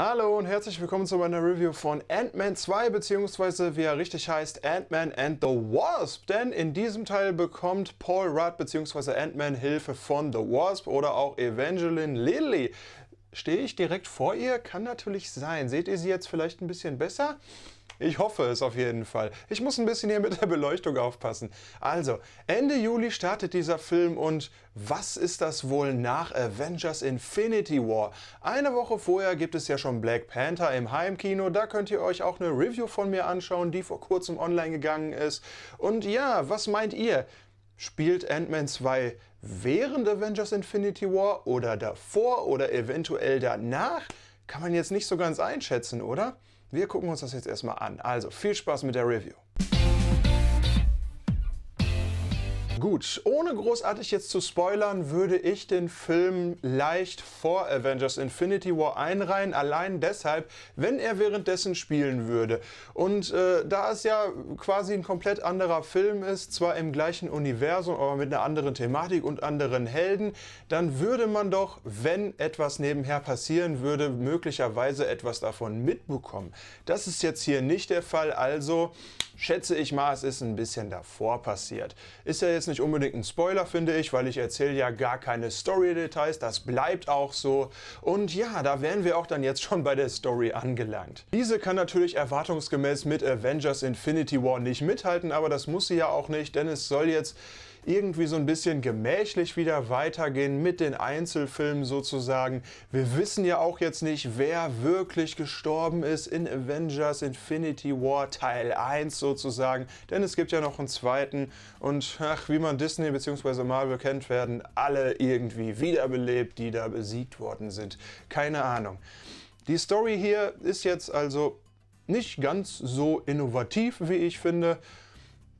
Hallo und herzlich willkommen zu meiner Review von Ant-Man 2, bzw. wie er richtig heißt, Ant-Man and the Wasp. Denn in diesem Teil bekommt Paul Rudd bzw. Ant-Man Hilfe von The Wasp oder auch Evangeline Lilly. Stehe ich direkt vor ihr? Kann natürlich sein. Seht ihr sie jetzt vielleicht ein bisschen besser? Ich hoffe es auf jeden Fall. Ich muss ein bisschen hier mit der Beleuchtung aufpassen. Also, Ende Juli startet dieser Film und was ist das wohl nach Avengers Infinity War? Eine Woche vorher gibt es ja schon Black Panther im Heimkino. Da könnt ihr euch auch eine Review von mir anschauen, die vor kurzem online gegangen ist. Und ja, was meint ihr? Spielt Ant-Man 2 während Avengers Infinity War oder davor oder eventuell danach? Kann man jetzt nicht so ganz einschätzen, oder? Wir gucken uns das jetzt erstmal an. Also viel Spaß mit der Review. Gut, ohne großartig jetzt zu spoilern, würde ich den Film leicht vor Avengers Infinity War einreihen, allein deshalb, wenn er währenddessen spielen würde. Und äh, da es ja quasi ein komplett anderer Film ist, zwar im gleichen Universum, aber mit einer anderen Thematik und anderen Helden, dann würde man doch, wenn etwas nebenher passieren würde, möglicherweise etwas davon mitbekommen. Das ist jetzt hier nicht der Fall, also schätze ich mal, es ist ein bisschen davor passiert. Ist ja jetzt jetzt nicht unbedingt ein Spoiler, finde ich, weil ich erzähle ja gar keine Story-Details. Das bleibt auch so. Und ja, da wären wir auch dann jetzt schon bei der Story angelangt. Diese kann natürlich erwartungsgemäß mit Avengers Infinity War nicht mithalten, aber das muss sie ja auch nicht, denn es soll jetzt irgendwie so ein bisschen gemächlich wieder weitergehen mit den Einzelfilmen sozusagen. Wir wissen ja auch jetzt nicht, wer wirklich gestorben ist in Avengers Infinity War Teil 1 sozusagen, denn es gibt ja noch einen zweiten und ach, wie man Disney bzw. Marvel kennt, werden alle irgendwie wiederbelebt, die da besiegt worden sind. Keine Ahnung. Die Story hier ist jetzt also nicht ganz so innovativ, wie ich finde.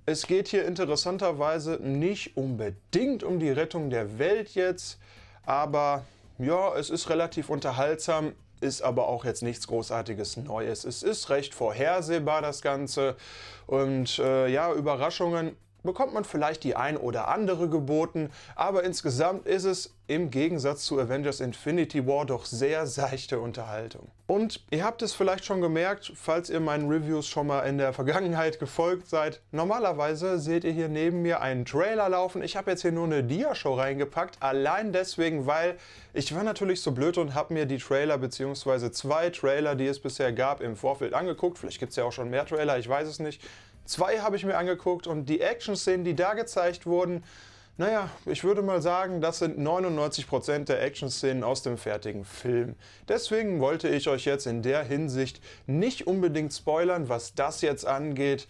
Es geht hier interessanterweise nicht unbedingt um die Rettung der Welt jetzt, aber ja, es ist relativ unterhaltsam, ist aber auch jetzt nichts Großartiges Neues. Es ist recht vorhersehbar das Ganze und äh, ja, Überraschungen bekommt man vielleicht die ein oder andere geboten, aber insgesamt ist es im Gegensatz zu Avengers Infinity War doch sehr seichte Unterhaltung. Und ihr habt es vielleicht schon gemerkt, falls ihr meinen Reviews schon mal in der Vergangenheit gefolgt seid, normalerweise seht ihr hier neben mir einen Trailer laufen. Ich habe jetzt hier nur eine Dia-Show reingepackt, allein deswegen, weil ich war natürlich so blöd und habe mir die Trailer bzw. zwei Trailer, die es bisher gab, im Vorfeld angeguckt. Vielleicht gibt es ja auch schon mehr Trailer, ich weiß es nicht. 2 habe ich mir angeguckt und die Action-Szenen, die da gezeigt wurden, naja, ich würde mal sagen, das sind 99% der Action-Szenen aus dem fertigen Film. Deswegen wollte ich euch jetzt in der Hinsicht nicht unbedingt spoilern, was das jetzt angeht.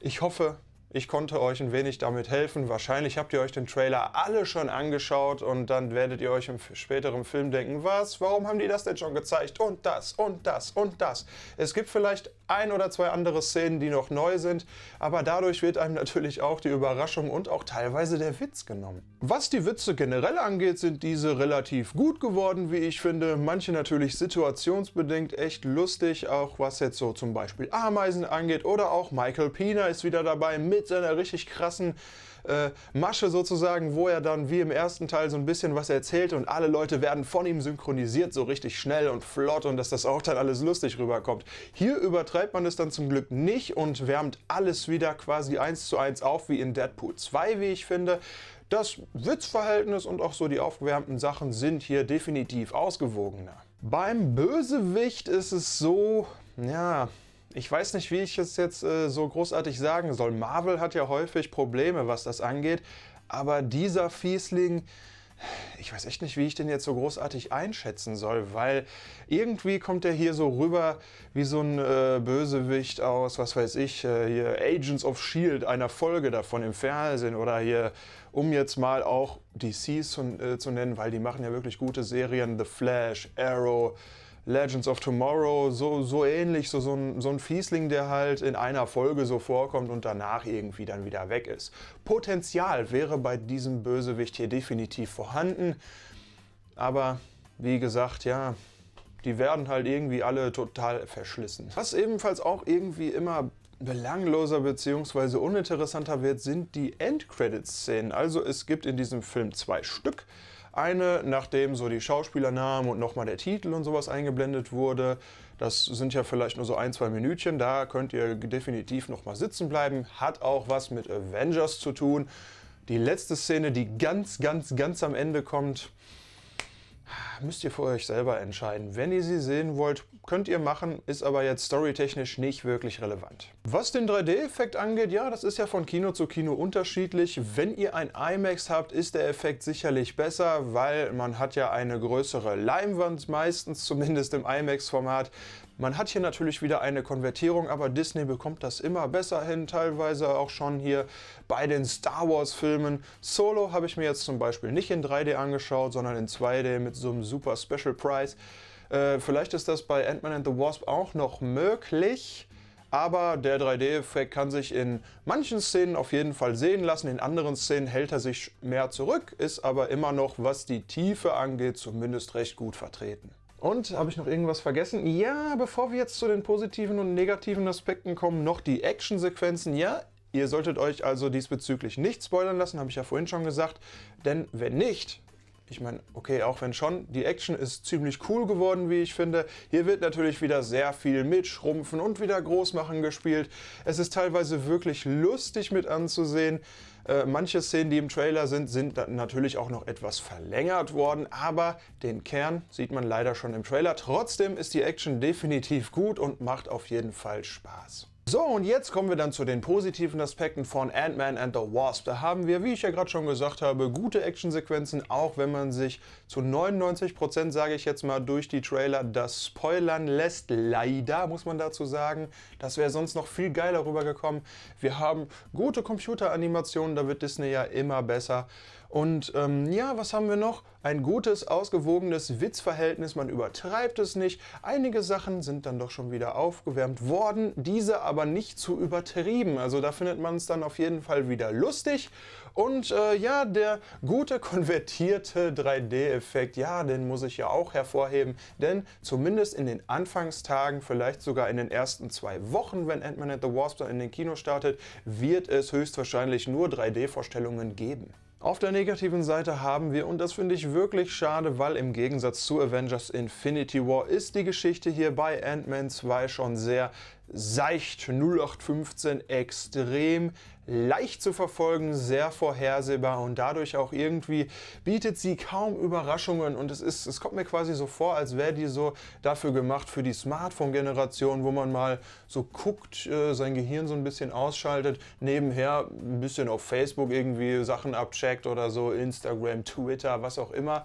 Ich hoffe, ich konnte euch ein wenig damit helfen. Wahrscheinlich habt ihr euch den Trailer alle schon angeschaut und dann werdet ihr euch im späteren Film denken, was, warum haben die das denn schon gezeigt? Und das und das und das. Es gibt vielleicht ein oder zwei andere Szenen, die noch neu sind, aber dadurch wird einem natürlich auch die Überraschung und auch teilweise der Witz genommen. Was die Witze generell angeht, sind diese relativ gut geworden, wie ich finde. Manche natürlich situationsbedingt echt lustig, auch was jetzt so zum Beispiel Ameisen angeht oder auch Michael Pina ist wieder dabei mit mit seiner richtig krassen äh, Masche sozusagen, wo er dann wie im ersten Teil so ein bisschen was erzählt und alle Leute werden von ihm synchronisiert, so richtig schnell und flott und dass das auch dann alles lustig rüberkommt. Hier übertreibt man es dann zum Glück nicht und wärmt alles wieder quasi eins zu eins auf, wie in Deadpool 2, wie ich finde. Das Witzverhältnis und auch so die aufgewärmten Sachen sind hier definitiv ausgewogener. Beim Bösewicht ist es so, ja, ich weiß nicht, wie ich es jetzt äh, so großartig sagen soll. Marvel hat ja häufig Probleme, was das angeht. Aber dieser Fiesling, ich weiß echt nicht, wie ich den jetzt so großartig einschätzen soll, weil irgendwie kommt er hier so rüber wie so ein äh, Bösewicht aus, was weiß ich, äh, hier Agents of Shield, einer Folge davon im Fernsehen oder hier, um jetzt mal auch DCs zu, äh, zu nennen, weil die machen ja wirklich gute Serien, The Flash, Arrow, Legends of Tomorrow, so, so ähnlich, so, so, ein, so ein Fiesling, der halt in einer Folge so vorkommt und danach irgendwie dann wieder weg ist. Potenzial wäre bei diesem Bösewicht hier definitiv vorhanden, aber wie gesagt, ja, die werden halt irgendwie alle total verschlissen. Was ebenfalls auch irgendwie immer belangloser bzw. uninteressanter wird, sind die Endcredits-Szenen. Also es gibt in diesem Film zwei Stück. Eine, nachdem so die Schauspielernamen und nochmal der Titel und sowas eingeblendet wurde. Das sind ja vielleicht nur so ein, zwei Minütchen. Da könnt ihr definitiv nochmal sitzen bleiben. Hat auch was mit Avengers zu tun. Die letzte Szene, die ganz, ganz, ganz am Ende kommt, müsst ihr für euch selber entscheiden. Wenn ihr sie sehen wollt, könnt ihr machen, ist aber jetzt storytechnisch nicht wirklich relevant. Was den 3D-Effekt angeht, ja, das ist ja von Kino zu Kino unterschiedlich. Wenn ihr ein IMAX habt, ist der Effekt sicherlich besser, weil man hat ja eine größere Leinwand meistens, zumindest im IMAX-Format. Man hat hier natürlich wieder eine Konvertierung, aber Disney bekommt das immer besser hin, teilweise auch schon hier bei den Star Wars Filmen. Solo habe ich mir jetzt zum Beispiel nicht in 3D angeschaut, sondern in 2D mit so einem super Special Price. Äh, vielleicht ist das bei Ant-Man and the Wasp auch noch möglich. Aber der 3D-Effekt kann sich in manchen Szenen auf jeden Fall sehen lassen, in anderen Szenen hält er sich mehr zurück, ist aber immer noch, was die Tiefe angeht, zumindest recht gut vertreten. Und habe ich noch irgendwas vergessen? Ja, bevor wir jetzt zu den positiven und negativen Aspekten kommen, noch die Actionsequenzen. Ja, ihr solltet euch also diesbezüglich nicht spoilern lassen, habe ich ja vorhin schon gesagt. Denn wenn nicht, ich meine, okay, auch wenn schon, die Action ist ziemlich cool geworden, wie ich finde. Hier wird natürlich wieder sehr viel mit Schrumpfen und wieder Großmachen gespielt. Es ist teilweise wirklich lustig mit anzusehen. Äh, manche Szenen, die im Trailer sind, sind natürlich auch noch etwas verlängert worden, aber den Kern sieht man leider schon im Trailer. Trotzdem ist die Action definitiv gut und macht auf jeden Fall Spaß. So, und jetzt kommen wir dann zu den positiven Aspekten von Ant-Man and the Wasp. Da haben wir, wie ich ja gerade schon gesagt habe, gute Actionsequenzen, auch wenn man sich zu 99%, sage ich jetzt mal, durch die Trailer das spoilern lässt. Leider, muss man dazu sagen. Das wäre sonst noch viel geiler rübergekommen. Wir haben gute Computeranimationen, da wird Disney ja immer besser. Und ähm, ja, was haben wir noch? Ein gutes, ausgewogenes Witzverhältnis, man übertreibt es nicht. Einige Sachen sind dann doch schon wieder aufgewärmt worden, diese aber nicht zu übertrieben. Also da findet man es dann auf jeden Fall wieder lustig. Und äh, ja, der gute konvertierte 3D-Effekt, ja, den muss ich ja auch hervorheben, denn zumindest in den Anfangstagen, vielleicht sogar in den ersten zwei Wochen, wenn Ant-Man and the Wasp dann in den Kino startet, wird es höchstwahrscheinlich nur 3D-Vorstellungen geben. Auf der negativen Seite haben wir, und das finde ich wirklich schade, weil im Gegensatz zu Avengers Infinity War ist die Geschichte hier bei Ant-Man 2 schon sehr seicht 0815 extrem leicht zu verfolgen, sehr vorhersehbar und dadurch auch irgendwie bietet sie kaum Überraschungen und es ist es kommt mir quasi so vor, als wäre die so dafür gemacht für die Smartphone Generation, wo man mal so guckt, äh, sein Gehirn so ein bisschen ausschaltet, nebenher ein bisschen auf Facebook irgendwie Sachen abcheckt oder so Instagram, Twitter, was auch immer.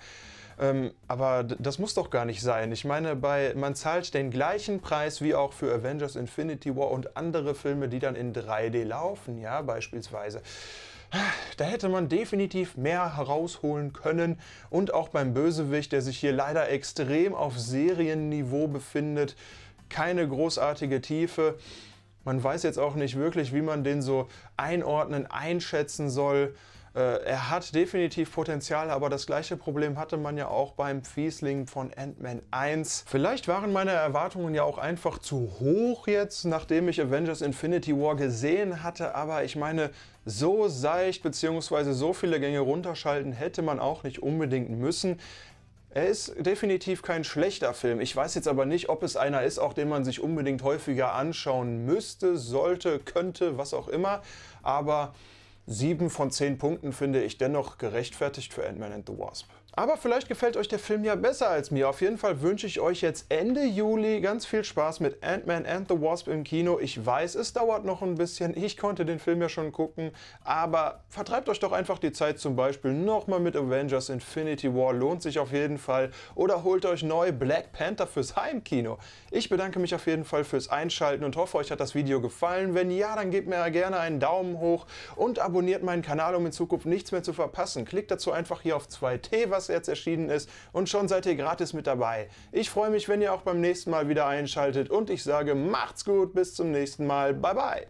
Ähm, aber das muss doch gar nicht sein. Ich meine, bei, man zahlt den gleichen Preis wie auch für Avengers Infinity War und andere Filme, die dann in 3D laufen, ja, beispielsweise. Da hätte man definitiv mehr herausholen können. Und auch beim Bösewicht, der sich hier leider extrem auf Serienniveau befindet, keine großartige Tiefe. Man weiß jetzt auch nicht wirklich, wie man den so einordnen, einschätzen soll. Äh, er hat definitiv Potenzial, aber das gleiche Problem hatte man ja auch beim Fiesling von Ant-Man 1. Vielleicht waren meine Erwartungen ja auch einfach zu hoch jetzt, nachdem ich Avengers Infinity War gesehen hatte, aber ich meine, so seicht bzw. so viele Gänge runterschalten hätte man auch nicht unbedingt müssen. Er ist definitiv kein schlechter Film. Ich weiß jetzt aber nicht, ob es einer ist, auch den man sich unbedingt häufiger anschauen müsste, sollte, könnte, was auch immer. Aber Sieben von zehn Punkten finde ich dennoch gerechtfertigt für Ant-Man and the Wasp. Aber vielleicht gefällt euch der Film ja besser als mir. Auf jeden Fall wünsche ich euch jetzt Ende Juli ganz viel Spaß mit Ant-Man and the Wasp im Kino. Ich weiß, es dauert noch ein bisschen. Ich konnte den Film ja schon gucken. Aber vertreibt euch doch einfach die Zeit zum Beispiel nochmal mit Avengers Infinity War. Lohnt sich auf jeden Fall. Oder holt euch neu Black Panther fürs Heimkino. Ich bedanke mich auf jeden Fall fürs Einschalten und hoffe, euch hat das Video gefallen. Wenn ja, dann gebt mir gerne einen Daumen hoch und abonniert meinen Kanal, um in Zukunft nichts mehr zu verpassen. Klickt dazu einfach hier auf 2T, was das jetzt erschienen ist und schon seid ihr gratis mit dabei. Ich freue mich, wenn ihr auch beim nächsten Mal wieder einschaltet und ich sage macht's gut, bis zum nächsten Mal, bye bye.